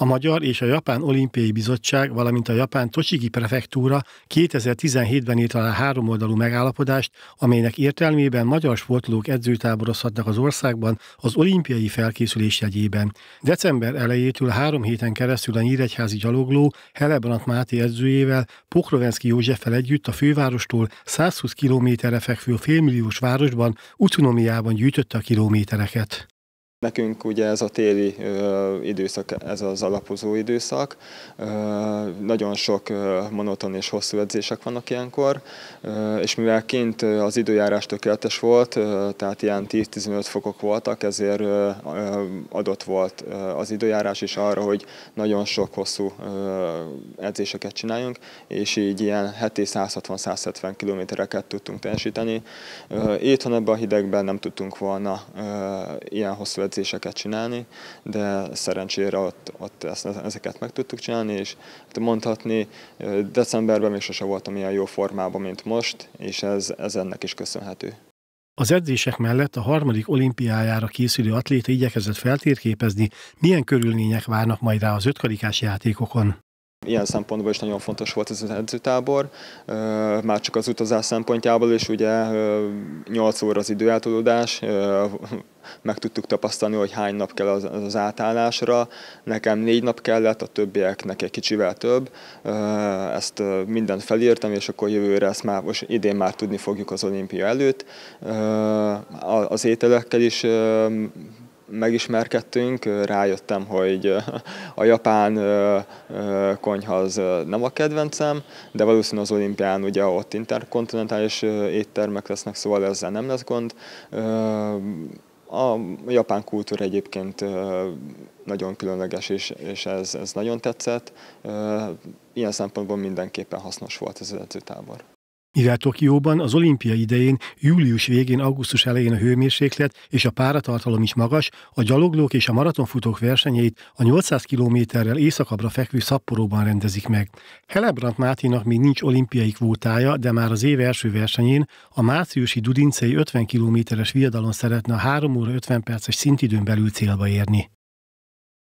A Magyar és a Japán Olimpiai Bizottság, valamint a Japán Tocsigi Prefektúra 2017-ben írt alá háromoldalú megállapodást, amelynek értelmében magyar sportolók edzőtáborozhatnak az országban az olimpiai felkészülés jegyében. December elejétől három héten keresztül a Nyíregyházi gyalogló Helebrant Máté edzőjével Pokrovenszki Józseffel együtt a fővárostól 120 kilométerre fekvő félmilliós városban, utunomiában gyűjtötte a kilométereket. Nekünk ugye ez a téli ö, időszak, ez az alapozó időszak. Ö, nagyon sok ö, monoton és hosszú edzések vannak ilyenkor, ö, és mivel kint az időjárás tökéletes volt, ö, tehát ilyen 10-15 fokok voltak, ezért ö, ö, adott volt az időjárás is arra, hogy nagyon sok hosszú ö, edzéseket csináljunk, és így ilyen heti 160-170 kilométereket tudtunk teljesíteni. Ö, itthon ebben a hidegben nem tudtunk volna ö, ilyen hosszú edzéseket csinálni, de szerencsére ott, ott ezt, ezeket meg tudtuk csinálni, és hát mondhatni, decemberben még sose voltam ilyen jó formában, mint most, és ez, ez ennek is köszönhető. Az edzések mellett a harmadik olimpiájára készülő atléta igyekezett feltérképezni, milyen körülmények várnak majd rá az ötkarikás játékokon. Ilyen szempontból is nagyon fontos volt ez az edzőtábor, már csak az utazás szempontjából is, ugye 8 óra az időeltolódás, meg tudtuk tapasztalni, hogy hány nap kell az, az átállásra. Nekem négy nap kellett, a többieknek egy kicsivel több. Ezt mindent felírtam, és akkor jövőre ezt már, most idén már tudni fogjuk az olimpia előtt. Az ételekkel is megismerkedtünk, rájöttem, hogy a japán konyha az nem a kedvencem, de valószínűleg az olimpián ugye ott interkontinentális éttermek lesznek, szóval ezzel nem lesz gond. A japán kultúra egyébként nagyon különleges, és, és ez, ez nagyon tetszett. Ilyen szempontból mindenképpen hasznos volt az edzőtábor. Mivel Tokióban az olimpia idején július végén, augusztus elején a hőmérséklet és a páratartalom is magas, a gyaloglók és a maratonfutók versenyeit a 800 kilométerrel északabbra fekvő szaporóban rendezik meg. Helebrant Mátinak még nincs olimpiai kvótája, de már az év első versenyén a márciusi Dudincei 50 kilométeres viadalon szeretne a 3 óra 50 perces szintidőn belül célba érni.